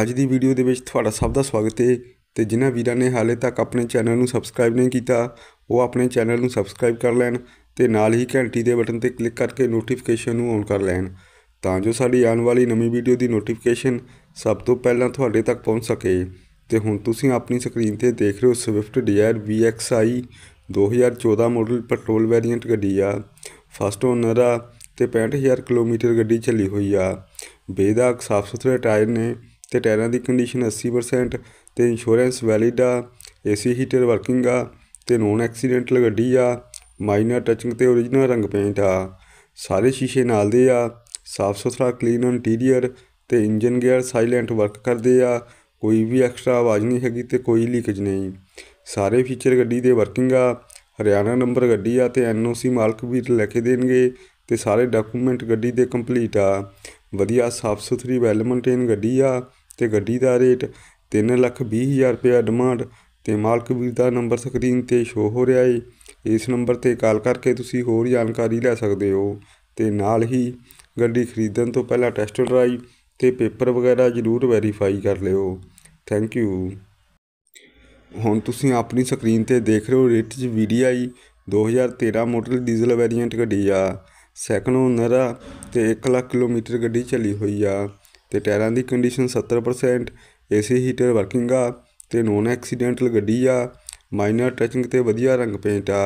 ਅੱਜ ਦੀ ਵੀਡੀਓ ਦੇ ਵਿੱਚ ਤੁਹਾਡਾ ਸਭ ਦਾ ਸਵਾਗਤ ਹੈ ਤੇ ਜਿਨ੍ਹਾਂ ਵੀਰਾਂ ਨੇ ਹਾਲੇ ਤੱਕ ਆਪਣੇ ਚੈਨਲ ਨੂੰ ਸਬਸਕ੍ਰਾਈਬ ਨਹੀਂ ਕੀਤਾ ਉਹ ਆਪਣੇ ਚੈਨਲ ਨੂੰ ਸਬਸਕ੍ਰਾਈਬ ਕਰ ਲੈਣ ਤੇ ਨਾਲ ਹੀ ਘੰਟੀ ਦੇ ਬਟਨ ਤੇ ਕਲਿੱਕ ਕਰਕੇ ਨੋਟੀਫਿਕੇਸ਼ਨ ਨੂੰ ਔਨ ਕਰ ਲੈਣ ਤਾਂ ਜੋ ਸਾਡੀ ਆਉਣ ਵਾਲੀ ਨਵੀਂ ਵੀਡੀਓ ਦੀ ਨੋਟੀਫਿਕੇਸ਼ਨ ਸਭ ਤੋਂ ਪਹਿਲਾਂ ਤੁਹਾਡੇ ਤੱਕ ਪਹੁੰਚ ਸਕੇ ਤੇ ਹੁਣ ਤੁਸੀਂ ਆਪਣੀ ਸਕਰੀਨ ਤੇ ਦੇਖ ਰਹੇ ਹੋ Swift Dzire VXi 2014 model petrol variant ਗੱਡੀ ਆ ਫਸਟ ਓਨਰ ਆ ਤੇ 65000 ਕਿਲੋਮੀਟਰ ਗੱਡੀ ਚੱਲੀ ਹੋਈ ਆ ਬੇਦਾਗ ਸਾਫ ਸੁਥਰੇ ਟਾਇਰ ਨੇ ਤੇ ਟਾਇਰਾਂ ਦੀ ਕੰਡੀਸ਼ਨ 80% ਤੇ ਇੰਸ਼ੋਰੈਂਸ ਵੈਲਿਡ ਆ ਏਸੀ ਹੀਟਰ ਵਰਕਿੰਗ ਆ ਤੇ ਨੋਨ ਐਕਸੀਡੈਂਟਲ ਗੱਡੀ ਆ ਮਾਈਨਰ ਟਚਿੰਗ ਤੇ ਓਰੀਜਨਲ ਰੰਗ ਪੇਂਟ ਆ ਸਾਰੇ ਸ਼ੀਸ਼ੇ ਨਾਲ ਦੇ ਆ ਸਾਫ ਸੁਥਰਾ ਕਲੀਨ ਇੰਟੀਰੀਅਰ ਤੇ ਇੰਜਨ ਗੇਅਰ ਸਾਇਲੈਂਟ ਵਰਕ ਕਰਦੇ ਆ ਕੋਈ ਵੀ ਐਕਸਟਰਾ ਆਵਾਜ਼ ਨਹੀਂ ਹੈਗੀ ਤੇ ਕੋਈ ਲੀਕੇਜ ਨਹੀਂ ਸਾਰੇ ਫੀਚਰ ਗੱਡੀ ਦੇ ਵਰਕਿੰਗ ਆ ਹਰਿਆਣਾ ਨੰਬਰ ਗੱਡੀ ਆ ਤੇ ਐਨਓਸੀ ਮਾਲਕ ਵੀ ਲੈ ਕੇ ਦੇਣਗੇ ਤੇ ਸਾਰੇ ਡਾਕੂਮੈਂਟ ਗੱਡੀ ਦੇ ਕੰਪਲੀਟ ਆ ਵਧੀਆ ਸਾਫ ਸੁਥਰੀ ਵੈਲ ਮੇਨਟੇਨ ਗੱਡੀ ਆ ਤੇ ਗੱਡੀ ਦਾ ਰੇਟ 3 ਲੱਖ 20 ਹਜ਼ਾਰ ਰੁਪਇਆ ਡਿਮਾਂਡ ਤੇ ਮਾਲਕ ਵੀਰ ਦਾ ਨੰਬਰ ਸਕਰੀਨ ਤੇ ਸ਼ੋ ਹੋ ਰਿਹਾ ਏ ਇਸ ਨੰਬਰ ਤੇ ਕਾਲ ਕਰਕੇ ਤੁਸੀਂ ਹੋਰ ਜਾਣਕਾਰੀ ਲੈ ਸਕਦੇ ਹੋ ਤੇ ਨਾਲ ਹੀ ਗੱਡੀ ਖਰੀਦਣ ਤੋਂ ਪਹਿਲਾਂ ਟੈਸਟ ਡਰਾਈਵ ਤੇ ਪੇਪਰ ਵਗੈਰਾ ਜ਼ਰੂਰ ਵੈਰੀਫਾਈ ਕਰ ਲਿਓ ਥੈਂਕ ਯੂ ਹੁਣ ਤੁਸੀਂ ਆਪਣੀ ਸਕਰੀਨ ਤੇ ਦੇਖ ਰਹੇ ਹੋ Ritz VDI 2013 model diesel variant ਗੱਡੀ ਆ ਸੈਕੰਡ ਓਨਰ ਆ ਤੇ 1 ਲੱਖ ਕਿਲੋਮੀਟਰ ਗੱਡੀ ਚੱਲੀ ਹੋਈ ਆ ਤੇ ਟਾਇਰਾਂ ਦੀ ਕੰਡੀਸ਼ਨ 70% ਏਸੀ ਹੀਟਰ ਵਰਕਿੰਗ ਆ ਤੇ ਨੋਨ ਐਕਸੀਡੈਂਟਲ ਗੱਡੀ ਆ ਮਾਈਨਰ ਟਚਿੰਗ ਤੇ ਵਧੀਆ ਰੰਗ ਪੇਂਟ ਆ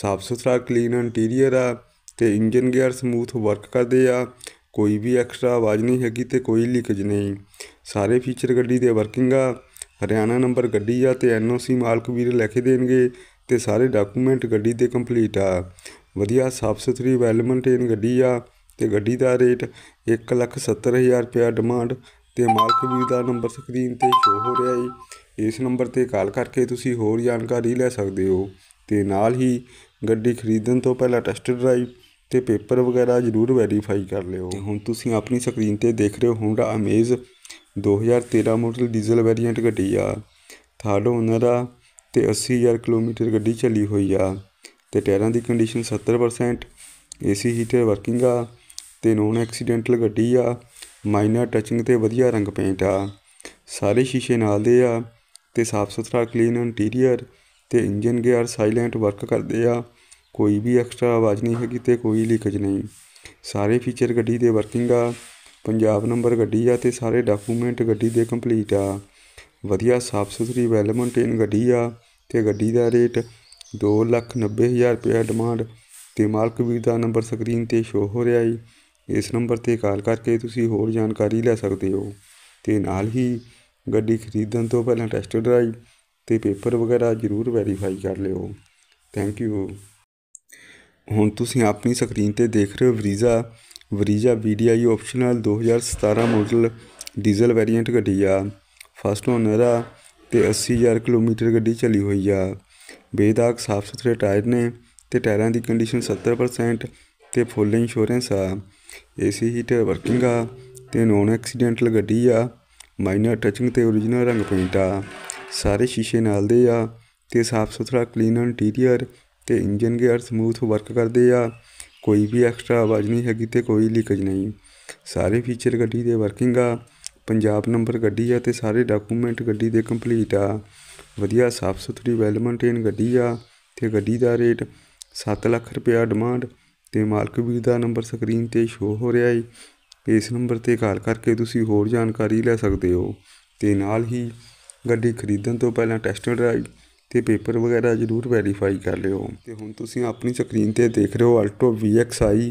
ਸਾਫ ਸੁਥਰਾ ਕਲੀਨ ਇੰਟੀਰੀਅਰ ਆ ਤੇ ਇੰਜਨ ਗੇਅਰ ਸਮੂਥ ਵਰਕ ਕਰਦੇ ਆ ਕੋਈ ਵੀ ਐਕਸਟਰਾ ਆਵਾਜ਼ ਨਹੀਂ ਹੈਗੀ ਤੇ ਕੋਈ ਲੀਕੇਜ ਨਹੀਂ ਸਾਰੇ ਫੀਚਰ ਗੱਡੀ ਦੇ ਵਰਕਿੰਗ ਆ ਹਰਿਆਣਾ ਨੰਬਰ ਗੱਡੀ ਆ ਤੇ ਐਨਓਸੀ ਮਾਲਕ ਵੀਰ ਲੈ ਕੇ ਦੇਣਗੇ ਤੇ ਸਾਰੇ ਡਾਕੂਮੈਂਟ ਗੱਡੀ ਦੇ ਕੰਪਲੀਟ ਆ ਵਧੀਆ ਸਾਫ ਸੁਥਰੀ ਵੈਲ ਮੇਨਟੇਨ ਗੱਡੀ ਆ ਤੇ ਗੱਡੀ ਦਾ ਰੇਟ 170000 ਰੁਪਿਆ ਡਿਮਾਂਡ ਤੇ ਮਾਲਕ ਵੀਰ ਦਾ ਨੰਬਰ ਸਕਰੀਨ ਤੇ ਸ਼ੋ ਹੋ ਰਿਹਾ ਹੈ ਇਸ ਨੰਬਰ ਤੇ ਕਾਲ ਕਰਕੇ ਤੁਸੀਂ ਹੋਰ ਜਾਣਕਾਰੀ ਲੈ ਸਕਦੇ ਹੋ ਤੇ ਨਾਲ ਹੀ ਗੱਡੀ ਖਰੀਦਣ ਤੋਂ ਪਹਿਲਾਂ ਟੈਸਟ ਡਰਾਈਵ ਤੇ ਪੇਪਰ ਵਗੈਰਾ ਜ਼ਰੂਰ ਵੈਰੀਫਾਈ ਕਰ ਲਿਓ ਹੁਣ ਤੁਸੀਂ ਆਪਣੀ ਸਕਰੀਨ ਤੇ ਦੇਖ ਰਹੇ ਹੋ Honda Amaze 2013 model diesel variant ਗੱਡੀ ਆ ਥਰਡ ਓਨਰ ਆ ਤੇ 80000 ਕਿਲੋਮੀਟਰ ਗੱਡੀ ਚੱਲੀ ਹੋਈ ਆ ਤੇ ਟਾਇਰਾਂ ਦੀ ਕੰਡੀਸ਼ਨ 70% ਏਸੀ ਹੀਟਰ ਵਰਕਿੰਗ ਆ ਤੇ ਨੋਨ ਐਕਸੀਡੈਂਟਲ ਗੱਡੀ ਆ ਮਾਈਨਰ ਟਚਿੰਗ 'ਤੇ ਵਧੀਆ ਰੰਗ ਪੇਂਟ ਆ ਸਾਰੇ ਸ਼ੀਸ਼ੇ ਨਾਲ ਦੇ ਆ ਤੇ ਸਾਫ ਸੁਥਰਾ ਕਲੀਨ ਇੰਟੀਰੀਅਰ ਤੇ ਇੰਜਨ ਗੇਅਰ ਸਾਇਲੈਂਟ ਵਰਕ ਕਰਦੇ ਆ ਕੋਈ ਵੀ ਐਕਸਟਰਾ ਆਵਾਜ਼ ਨਹੀਂ ਹੈਗੀ ਤੇ ਕੋਈ ਲੀਕੇਜ ਨਹੀਂ ਸਾਰੇ ਫੀਚਰ ਗੱਡੀ ਦੇ ਵਰਕਿੰਗ ਆ ਪੰਜਾਬ ਨੰਬਰ ਗੱਡੀ ਆ ਤੇ ਸਾਰੇ ਡਾਕੂਮੈਂਟ ਗੱਡੀ ਦੇ ਕੰਪਲੀਟ ਆ ਵਧੀਆ ਸਾਫ ਸੁਥਰੀ ਵੈਲ ਮੇਨਟੇਨ ਗੱਡੀ ਆ ਤੇ ਗੱਡੀ ਦਾ ਰੇਟ 2,90,000 ਰੁਪਏ ਡਿਮਾਂਡ ਤੇ ਮਾਲਕ ਵੀ ਦਾ ਨੰਬਰ ਸਕਰੀਨ 'ਤੇ ਸ਼ੋ ਹੋ ਰਿਹਾ ਹੈ ਇਸ ਨੰਬਰ ਤੇ ਕਾਲ ਕਰਕੇ ਤੁਸੀਂ ਹੋਰ ਜਾਣਕਾਰੀ ਲੈ ਸਕਦੇ ਹੋ ਤੇ ਨਾਲ ਹੀ ਗੱਡੀ ਖਰੀਦਣ ਤੋਂ ਪਹਿਲਾਂ ਟੈਸਟ ਡਰਾਈਵ ਤੇ ਪੇਪਰ ਵਗੈਰਾ ਜ਼ਰੂਰ ਵੈਰੀਫਾਈ ਕਰ ਲਿਓ ਥੈਂਕ ਯੂ ਹੁਣ ਤੁਸੀਂ ਆਪਣੀ ਸਕਰੀਨ ਤੇ ਦੇਖ ਰਹੇ ਹੋ Brezza Brezza VDI optional 2017 model diesel variant ਗੱਡੀ ਆ ਫਸਟ ਓਨਰ ਆ ਤੇ 80000 ਕਿਲੋਮੀਟਰ ਗੱਡੀ ਚੱਲੀ ਹੋਈ ਆ ਬੇਦਾਗ ਸਾਫ ਸੁਥਰੇ ਟਾਇਰ ਨੇ ਤੇ ਟਾਇਰਾਂ ਦੀ ਕੰਡੀਸ਼ਨ 70% ਤੇ ਫੁੱਲ ਇੰਸ਼ੋਰੈਂਸ ਆ ਏਸੀ ਹੀਟ ਵਰਕਿੰਗ ਆ ਤੇ ਨੋਨ ਐਕਸੀਡੈਂਟਲ ਗੱਡੀ ਆ ਮਾਈਨਰ ਟਚਿੰਗ ਤੇ origignal ਰੰਗ ਪੇਂਟ ਆ ਸਾਰੇ ਸ਼ੀਸ਼ੇ ਨਾਲ ਦੇ ਆ ਤੇ ਸਾਫ ਸੁਥਰਾ ਕਲੀਨ ਇੰਟੀਰੀਅਰ ਤੇ ਇੰਜਨ ਗੇਅਰ ਸਮੂਥ ਵਰਕ ਕਰਦੇ ਆ ਕੋਈ ਵੀ ਐਕਸਟਰਾ ਆਵਾਜ਼ ਨਹੀਂ ਹੈਗੀ ਤੇ ਕੋਈ ਲੀਕੇਜ ਨਹੀਂ ਸਾਰੇ ਫੀਚਰ ਗੱਡੀ ਦੇ ਵਰਕਿੰਗ ਆ ਪੰਜਾਬ ਨੰਬਰ ਗੱਡੀ ਆ ਤੇ ਸਾਰੇ ਡਾਕੂਮੈਂਟ ਗੱਡੀ ਦੇ ਕੰਪਲੀਟ ਆ ਵਧੀਆ ਸਾਫ ਸੁਥਰੀ ਵੈਲ ਮੇਨਟੇਨ ਗੱਡੀ ਆ ਤੇ ਗੱਡੀ ਦਾ ਰੇਟ 7 ਲੱਖ ਰੁਪਿਆ ਡਿਮਾਂਡ ਤੇ ਮਾਲਕ ਵੀਰ ਦਾ ਨੰਬਰ ਸਕਰੀਨ 'ਤੇ ਸ਼ੋ ਹੋ ਰਿਹਾ ਹੈ ਇਸ ਨੰਬਰ 'ਤੇ ਕਾਲ ਕਰਕੇ ਤੁਸੀਂ ਹੋਰ ਜਾਣਕਾਰੀ ਲੈ ਸਕਦੇ ਹੋ ਤੇ ਨਾਲ ਹੀ ਗੱਡੀ ਖਰੀਦਣ ਤੋਂ ਪਹਿਲਾਂ ਟੈਸਟ ਡਰਾਈਵ ਤੇ ਪੇਪਰ ਵਗੈਰਾ ਜ਼ਰੂਰ ਵੈਰੀਫਾਈ ਕਰ ਲਿਓ ਤੇ ਹੁਣ ਤੁਸੀਂ ਆਪਣੀ ਸਕਰੀਨ ਤੇ ਦੇਖ ਰਹੇ ਹੋ Alto VXI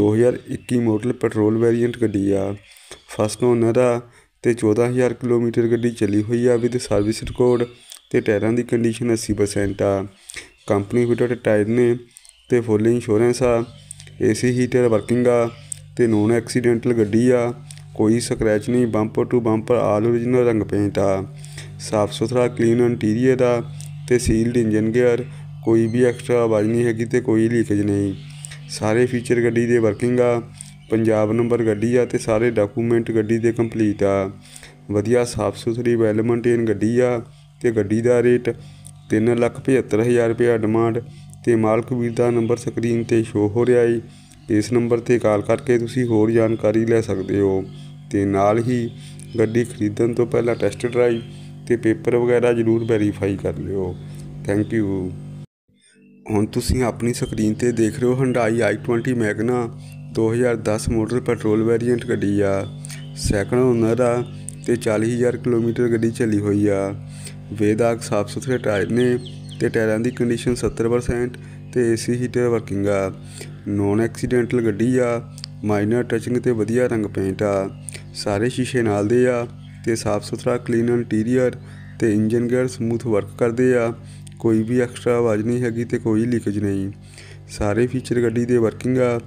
2021 model petrol variant ਗੱਡੀ ਆ ਫਸਟ ਓਨਰ ਆ ਤੇ 14000 ਕਿਲੋਮੀਟਰ ਗੱਡੀ ਚੱਲੀ ਹੋਈ ਆ ਵਿਦ ਸਰਵਿਸ ਰਿਕਾਰਡ ਤੇ ਟਾਇਰਾਂ ਦੀ ਕੰਡੀਸ਼ਨ 80% ਆ ਕੰਪਨੀ ਵਿਟੋ ਟਾਇਰ ਨੇ ਤੇ ਫੁੱਲ ਇੰਸ਼ੋਰੈਂਸ ਆ ਏਸੀ ਹੀਟਰ ਵਰਕਿੰਗ ਆ ਤੇ ਨੋਨ ਐਕਸੀਡੈਂਟਲ ਗੱਡੀ ਆ ਕੋਈ ਸਕ੍ਰੈਚ ਨਹੀਂ bumper to bumper all original ਰੰਗ ਪੇਂਟ ਆ ਸਾਫ ਸੁਥਰਾ ਕਲੀਨ ਇੰਟੀਰੀਅਰ ਆ ਤੇ ਸੀਲਡ ਇੰਜਨ ਗੇਅਰ ਕੋਈ ਵੀ ਐਕਸਟਰਾ ਆਵਾਜ਼ ਨਹੀਂ ਹੈਗੀ ਤੇ ਕੋਈ ਲੀਕੇਜ ਨਹੀਂ ਸਾਰੇ ਫੀਚਰ ਗੱਡੀ ਦੇ ਵਰਕਿੰਗ ਆ ਪੰਜਾਬ ਨੰਬਰ ਗੱਡੀ ਆ ਤੇ ਸਾਰੇ ਡਾਕੂਮੈਂਟ ਗੱਡੀ ਦੇ ਕੰਪਲੀਟ ਆ ਵਧੀਆ ਸਾਫ ਸੁਥਰੀ ਵੈਲ ਮੇਨਟੇਨ ਗੱਡੀ ਆ ਤੇ ਗੱਡੀ ਦਾ ਰੇਟ 375000 ਰੁਪਏ ਡਿਮਾਂਡ ਤੇ ਮਾਲਕ ਵੀਰ ਦਾ ਨੰਬਰ ਸਕਰੀਨ ਤੇ ਸ਼ੋ ਹੋ ਰਿਹਾ ਹੈ ਇਸ ਨੰਬਰ ਤੇ ਕਾਲ ਕਰਕੇ ਤੁਸੀਂ ਹੋਰ ਜਾਣਕਾਰੀ ਲੈ ਸਕਦੇ ਹੋ ਤੇ ਨਾਲ ਹੀ ਗੱਡੀ ਖਰੀਦਣ ਤੋਂ ਪਹਿਲਾਂ ਟੈਸਟ ਡਰਾਈਵ ਤੇ ਪੇਪਰ ਵਗੈਰਾ ਜ਼ਰੂਰ ਵੈਰੀਫਾਈ ਕਰ ਲਿਓ ਥੈਂਕ ਯੂ ਹੁਣ ਤੁਸੀਂ ਆਪਣੀ ਸਕਰੀਨ ਤੇ ਦੇਖ ਰਹੇ ਹੋ Hyundai i20 Magna 2010 model petrol variant ਗੱਡੀ ਆ ਸੈਕੰਡ ਓਨਰ ਆ ਤੇ 40000 ਕਿਲੋਮੀਟਰ ਗੱਡੀ ਚੱਲੀ ਹੋਈ ਆ ਵੇਦਾਗ ਸਾਫ ਸੁਥਰੇ ਟਾਇਰ ਨੇ ਤੇ ਟਾਇਰਾਂ ਦੀ ਕੰਡੀਸ਼ਨ 70% ਤੇ ਏਸੀ ਹੀਟਰ ਵਰਕਿੰਗ ਆ ਨੋਨ ਐਕਸੀਡੈਂਟਲ ਗੱਡੀ ਆ ਮਾਈਨਰ ਟਚਿੰਗ ਤੇ ਵਧੀਆ ਰੰਗ ਪੇਂਟ ਆ ਸਾਰੇ ਸ਼ੀਸ਼ੇ ਨਾਲ ਦੇ ਆ ਤੇ ਸਾਫ ਸੁਥਰਾ ਕਲੀਨ ਇੰਟੀਰੀਅਰ ਤੇ ਇੰਜਨ ਗੇਅਰ ਸਮੂਥ ਵਰਕ ਕਰਦੇ ਆ ਕੋਈ ਵੀ ਐਕਸਟਰਾ ਆਵਾਜ਼ ਨਹੀਂ ਹੈਗੀ ਤੇ ਕੋਈ ਲੀਕੇਜ ਨਹੀਂ ਸਾਰੇ ਫੀਚਰ ਗੱਡੀ ਦੇ ਵਰਕਿੰਗ ਆ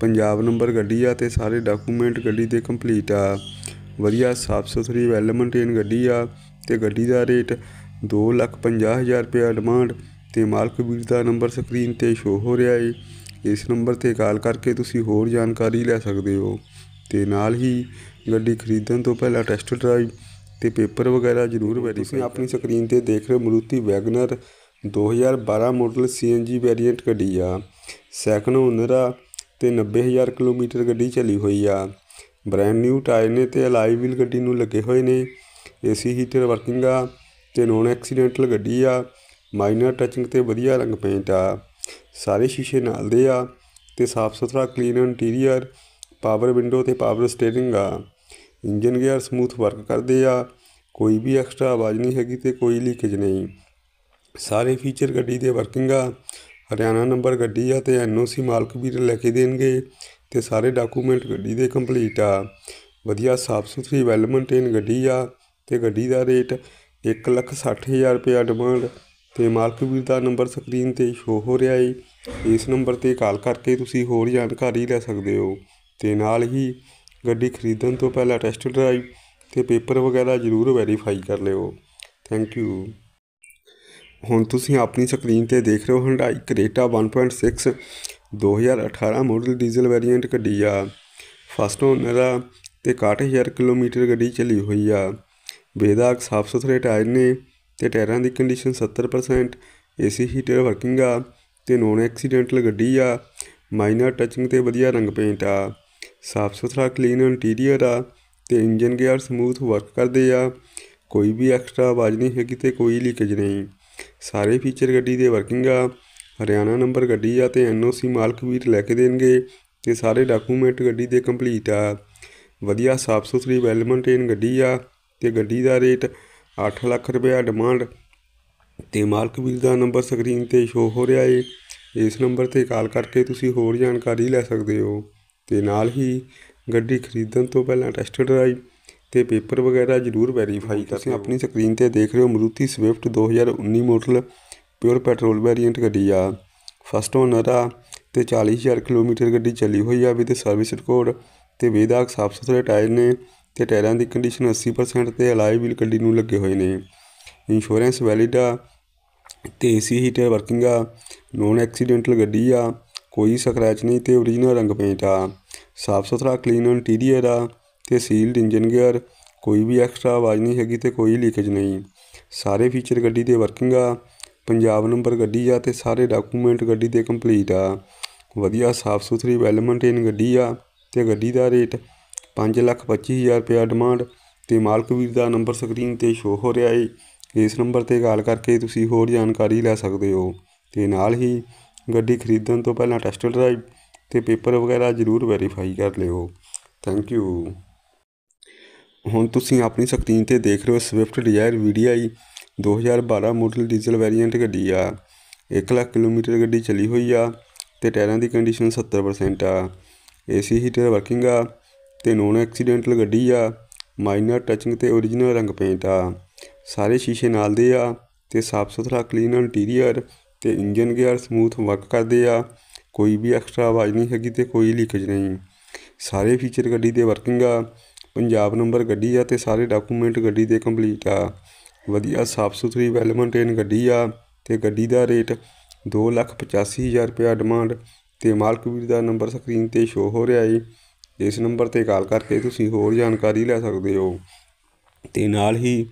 ਪੰਜਾਬ ਨੰਬਰ ਗੱਡੀ ਆ ਤੇ ਸਾਰੇ ਡਾਕੂਮੈਂਟ ਗੱਡੀ ਦੇ ਕੰਪਲੀਟ ਆ ਵਧੀਆ ਸਾਫ ਸੁਥਰੀ ਵੈਲ ਮੇਨਟੇਨ ਗੱਡੀ ਆ ਤੇ ਗੱਡੀ ਦਾ ਰੇਟ 2 ਲੱਖ 50 ਹਜ਼ਾਰ ਰੁਪਏ ਡਿਮਾਂਡ ਤੇ ਮਾਲਕ ਵੀਰ ਦਾ ਨੰਬਰ ਸਕਰੀਨ ਤੇ ਸ਼ੋ ਹੋ ਰਿਹਾ ਹੈ ਇਸ ਨੰਬਰ ਤੇ ਕਾਲ ਕਰਕੇ ਤੁਸੀਂ ਹੋਰ ਜਾਣਕਾਰੀ ਲੈ ਸਕਦੇ ਹੋ ਤੇ ਨਾਲ ਹੀ ਗੱਡੀ ਖਰੀਦਣ ਤੋਂ ਪਹਿਲਾਂ ਟੈਸਟ ਡਰਾਈਵ ਤੇ ਪੇਪਰ ਵਗੈਰਾ ਜ਼ਰੂਰ ਵੈਰੀਫਾਈ ਤੁਸੀਂ ਆਪਣੀ ਸਕਰੀਨ ਤੇ ਦੇਖ ਰਹੇ Maruti WagonR 2012 model CNG variant ਗੱਡੀ ਆ ਸੈਕਨ ਓਨਰ ਆ ਤੇ 90000 ਕਿਲੋਮੀਟਰ ਗੱਡੀ ਚੱਲੀ ਹੋਈ ਆ ਬ੍ਰੈਂਡ ਨਿਊ ਟਾਇਰ ਨੇ ਤੇ ਅਲਾਈ ਵੀਲ ਗੱਡੀ ਨੂੰ ਲੱਗੇ ਹੋਏ ਨੇ ਏਸੀ ਹੀਟਰ ਵਰਕਿੰਗ ਆ ਤੇ ਨੋਨ ਐਕਸੀਡੈਂਟਲ ਗੱਡੀ ਆ ਮਾਈਨਰ ਟੱਚਿੰਗ ਤੇ ਵਧੀਆ ਰੰਗ ਪੇਂਟ ਆ ਸਾਰੇ ਸ਼ੀਸ਼ੇ ਨਾਲ ਦੇ ਆ ਤੇ ਸਾਫ ਸੁਥਰਾ ਕਲੀਨ ਇੰਟੀਰੀਅਰ ਪਾਵਰ ਵਿੰਡੋ ਤੇ ਪਾਵਰ ਸਟੀਅਰਿੰਗ ਆ ਇੰਜਨ ਗੇਅਰ ਸਮੂਥ ਵਰਕ ਕਰਦੇ ਆ ਕੋਈ ਵੀ ਐਕਸਟਰਾ ਆਵਾਜ਼ ਨਹੀਂ ਹੈਗੀ ਤੇ ਕੋਈ ਲੀਕੇਜ ਨਹੀਂ ਸਾਰੇ ਫੀਚਰ ਗੱਡੀ ਦੇ ਵਰਕਿੰਗ ਆ ਹਰਿਆਣਾ ਨੰਬਰ ਗੱਡੀ ਆ ਤੇ ਐਨਓਸੀ ਮਾਲਕ ਵੀ ਲੈ ਕੇ ਦੇਣਗੇ ਤੇ ਸਾਰੇ ਡਾਕੂਮੈਂਟ ਗੱਡੀ ਦੇ ਕੰਪਲੀਟ ਆ ਵਧੀਆ ਸਾਫ ਸੁਥਰੀ ਵੈਲ ਮੇਨਟੇਨ ਗੱਡੀ ਆ ਤੇ ਗੱਡੀ ਦਾ ਰੇਟ ਇੱਕ ਲੱਖ ਡਿਮਾਂਡ ਤੇ ਮਾਲਕ ਵੀਰ ਦਾ ਨੰਬਰ ਸਕਰੀਨ 'ਤੇ ਸ਼ੋ ਹੋ ਰਿਹਾ ਹੈ ਇਸ ਨੰਬਰ 'ਤੇ ਕਾਲ ਕਰਕੇ ਤੁਸੀਂ ਹੋਰ ਜਾਣਕਾਰੀ ਲੈ ਸਕਦੇ ਹੋ ਤੇ ਨਾਲ ਹੀ ਗੱਡੀ ਖਰੀਦਣ ਤੋਂ ਪਹਿਲਾਂ ਟੈਸਟ ਡਰਾਈਵ ਤੇ ਪੇਪਰ ਵਗੈਰਾ ਜ਼ਰੂਰ ਵੈਰੀਫਾਈ ਕਰ ਲਿਓ ਥੈਂਕ ਯੂ ਹੁਣ ਤੁਸੀਂ ਆਪਣੀ ਸਕਰੀਨ ਤੇ ਦੇਖ ਰਹੇ ਹੋ Hyundai Creta 1.6 2018 model diesel variant ਗੱਡੀ ਆ ਫਸਟ ਓਨਰ ਆ ਤੇ 61000 ਕਿਲੋਮੀਟਰ ਗੱਡੀ ਚੱਲੀ ਹੋਈ ਆ ਵੇਦਾਕ ਸਾਫ ਸੁਥਰੇ ਟਾਇਰ ਨੇ ਤੇ ਟਾਇਰਾਂ ਦੀ ਕੰਡੀਸ਼ਨ 70% ਏਸੀ ਹੀਟਰ ਵਰਕਿੰਗ ਆ ਤੇ ਨੋਨ ਐਕਸੀਡੈਂਟਲ ਗੱਡੀ ਆ ਮਾਈਨਰ ਟਚਿੰਗ ਤੇ ਵਧੀਆ ਰੰਗ ਪੇਂਟ ਆ ਸਾਫ ਸੁਥਰਾ ਕਲੀਨ ਇੰਟੀਰੀਅਰ ਆ ਤੇ ਇੰਜਨ ਗੇਅਰ ਸਮੂਥ ਵਰਕ ਕਰਦੇ ਆ ਕੋਈ ਵੀ ਐਕਸਟਰਾ ਆਵਾਜ਼ ਨਹੀਂ ਹੈਗੀ ਤੇ ਕੋਈ ਲੀਕੇਜ ਨਹੀਂ ਸਾਰੇ ਫੀਚਰ ਗੱਡੀ ਦੇ ਵਰਕਿੰਗ ਆ ਹਰਿਆਣਾ ਨੰਬਰ ਗੱਡੀ ਆ ਤੇ ਐਨਓਸੀ ਮਾਲਕ ਵੀਰ ਲੈ ਕੇ ਦੇਣਗੇ ਤੇ ਸਾਰੇ ਡਾਕੂਮੈਂਟ ਗੱਡੀ ਦੇ ਕੰਪਲੀਟ ਆ ਵਧੀਆ ਸਾਫ ਸੁਥਰੀ ਵੈਲ ਮੇਨਟੇਨ ਗੱਡੀ ਆ ਤੇ ਗੱਡੀ ਦਾ ਰੇਟ 8 ਲੱਖ ਰੁਪਇਆ ਡਿਮਾਂਡ ਤੇ ਮਾਲਕ ਵੀਰ ਦਾ ਨੰਬਰ ਸਕਰੀਨ ਤੇ ਸ਼ੋ ਹੋ ਰਿਹਾ ਏ ਇਸ ਨੰਬਰ ਤੇ ਕਾਲ ਕਰਕੇ ਤੁਸੀਂ ਹੋਰ ਜਾਣਕਾਰੀ ਲੈ ਸਕਦੇ ਹੋ ਤੇ ਨਾਲ ਹੀ ਗੱਡੀ ਖਰੀਦਣ ਤੋਂ ਪਹਿਲਾਂ ਟੈਸਟ ਡਰਾਈਵ ਤੇ ਪੇਪਰ ਵਗੈਰਾ ਜ਼ਰੂਰ ਵੈਰੀਫਾਈ ਕਰ ਤੁਸੀਂ ਆਪਣੀ ਸਕਰੀਨ ਤੇ ਦੇਖ ਰਹੇ ਹੋ Maruti Swift 2019 model pure petrol variant ਗੱਡੀ ਆ ਫਸਟ ਓਨਰ ਆ ਤੇ 40000 ਕਿਲੋਮੀਟਰ ਗੱਡੀ ਚੱਲੀ ਹੋਈ ਆ ਵੀ ਤੇ ਸਰਵਿਸ ਰਿਕਾਰਡ ਤੇ ਵੇਦਾਕ ਸਾਫ ਸੁਥਰੇ ਟਾਇਰ ਨੇ ਤੇ ਟਾਇਰਾਂ ਦੀ ਕੰਡੀਸ਼ਨ 80% ਤੇ ਅਲਾਈ ਵੀਲ ਗੱਡੀ ਨੂੰ ਲੱਗੇ ਹੋਏ ਨੇ ਇੰਸ਼ੋਰੈਂਸ ਵੈਲਿਡ ਆ ਤੇ ਏਸੀ ਹੀਟਰ ਵਰਕਿੰਗ ਆ ਨੋਨ ਐਕਸੀਡੈਂਟਲ ਗੱਡੀ ਆ ਕੋਈ ਸਕ੍ਰੈਚ ਨਹੀਂ ਤੇ origignal ਰੰਗ ਪੇਂਟ ਆ ਸਾਫ ਸੁਥਰਾ ਕਲੀਨ ਇੰਟੀਰੀਅਰ ਆ ਤੇ ਸੀਲਡ ਇੰਜਨ ਗੇਅਰ ਕੋਈ ਵੀ ਐਕਸਟਰਾ ਆਵਾਜ਼ ਨਹੀਂ ਹੈਗੀ ਤੇ ਕੋਈ ਲੀਕੇਜ ਨਹੀਂ ਸਾਰੇ ਫੀਚਰ ਗੱਡੀ ਦੇ ਵਰਕਿੰਗ ਆ ਪੰਜਾਬ ਨੰਬਰ ਗੱਡੀ ਆ ਤੇ ਸਾਰੇ ਡਾਕੂਮੈਂਟ ਗੱਡੀ ਦੇ ਕੰਪਲੀਟ ਆ ਵਧੀਆ ਸਾਫ ਸੁਥਰੀ ਵੈਲ ਮੇਨਟੇਨ ਗੱਡੀ ਆ ਤੇ ਗੱਡੀ ਦਾ ਰੇਟ 525000 ਲੱਖ ਹਜ਼ਾਰ ਰੁਪਇਆ ਡਿਮਾਂਡ ਤੇ ਮਾਲਕ ਵੀਰ ਦਾ ਨੰਬਰ ਸਕਰੀਨ 'ਤੇ ਸ਼ੋ ਹੋ ਰਿਹਾ ਏ ਇਸ ਨੰਬਰ 'ਤੇ ਕਾਲ ਕਰਕੇ ਤੁਸੀਂ ਹੋਰ ਜਾਣਕਾਰੀ ਲੈ ਸਕਦੇ ਹੋ ਤੇ ਨਾਲ ਹੀ ਗੱਡੀ ਖਰੀਦਣ ਤੋਂ ਪਹਿਲਾਂ ਟੈਸਟ ਡਰਾਈਵ ਤੇ ਪੇਪਰ ਵਗੈਰਾ ਜ਼ਰੂਰ ਵੈਰੀਫਾਈ ਕਰ ਲਿਓ ਥੈਂਕ ਯੂ ਹੁਣ ਤੁਸੀਂ ਆਪਣੀ ਸਕਰੀਨ ਤੇ ਦੇਖ ਰਹੇ ਹੋ Swift Dzire VDI 2012 model diesel variant ਗੱਡੀ ਆ 1 ਲੱਖ ਕਿਲੋਮੀਟਰ ਗੱਡੀ ਚੱਲੀ ਹੋਈ ਆ ਤੇ ਟਾਇਰਾਂ ਦੀ ਕੰਡੀਸ਼ਨ 70% ਆ ਏਸੀ ਹੀਟਰ ਵਰਕਿੰਗ ਆ ਤੇ ਨੋਨ ਐਕਸੀਡੈਂਟਲ ਗੱਡੀ ਆ ਮਾਈਨਰ ਟਚਿੰਗ ਤੇ origignal ਰੰਗ ਪੇਂਟ ਆ ਸਾਰੇ ਸ਼ੀਸ਼ੇ ਨਾਲ ਦੇ ਆ ਤੇ ਸਾਫ ਸੁਥਰਾ ਕਲੀਨ ਇੰਟੀਰੀਅਰ ਤੇ ਇੰਜਨ ਗੇਅਰ ਸਮੂਥ ਵਰਕ ਕਰਦੇ ਆ ਕੋਈ ਵੀ ਐਕਸਟਰਾ ਆਵਾਜ਼ ਨਹੀਂ ਹੈਗੀ ਤੇ ਕੋਈ ਲੀਕੇਜ ਨਹੀਂ ਸਾਰੇ ਫੀਚਰ ਗੱਡੀ ਦੇ ਵਰਕਿੰਗ ਆ ਪੰਜਾਬ ਨੰਬਰ ਗੱਡੀ ਆ ਤੇ ਸਾਰੇ ਡਾਕੂਮੈਂਟ ਗੱਡੀ ਦੇ ਕੰਪਲੀਟ ਆ ਵਧੀਆ ਸਾਫ ਸੁਥਰੀ ਵੈਲ ਮੇਨਟੇਨ ਗੱਡੀ ਆ ਤੇ ਗੱਡੀ ਦਾ ਰੇਟ 285000 ਰੁਪਿਆ ਡਿਮਾਂਡ ਤੇ ਮਾਲਕ ਵੀਰ ਦਾ ਨੰਬਰ ਸਕਰੀਨ ਤੇ ਸ਼ੋ ਹੋ ਰਿਹਾ ਏ ਇਸ ਨੰਬਰ ਤੇ ਕਾਲ ਕਰਕੇ ਤੁਸੀਂ ਹੋਰ ਜਾਣਕਾਰੀ ਲੈ ਸਕਦੇ ਹੋ ਤੇ ਨਾਲ ਹੀ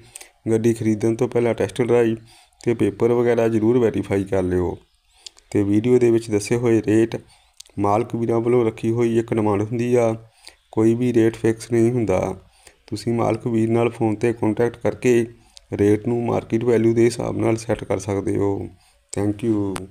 ਗੱਡੀ ਖਰੀਦਣ ਤੋਂ ਪਹਿਲਾਂ ਟੈਸਟ ਡਰਾਈਵ ਤੇ ਪੇਪਰ ਵਗੈਰਾ ਜ਼ਰੂਰ ਵੈਰੀਫਾਈ ਕਰ ਲਿਓ ਤੇ ਵੀਡੀਓ ਦੇ ਵਿੱਚ ਦੱਸੇ ਹੋਏ ਰੇਟ ਮਾਲਕ ਵੀਰਾਂ ਵੱਲੋਂ ਰੱਖੀ ਹੋਈ ਇੱਕ ਡਿਮਾਂਡ ਹੁੰਦੀ ਆ ਕੋਈ ਵੀ ਰੇਟ ਫਿਕਸ ਨਹੀਂ ਹੁੰਦਾ ਤੁਸੀਂ ਮਾਲਕ ਵੀਰ ਨਾਲ ਫੋਨ ਤੇ ਕੰਟੈਕਟ ਕਰਕੇ ਰੇਟ ਨੂੰ ਮਾਰਕੀਟ ਵੈਲਿਊ ਦੇ ਹਿਸਾਬ ਨਾਲ ਸੈੱਟ ਕਰ ਸਕਦੇ ਹੋ ਥੈਂਕ ਯੂ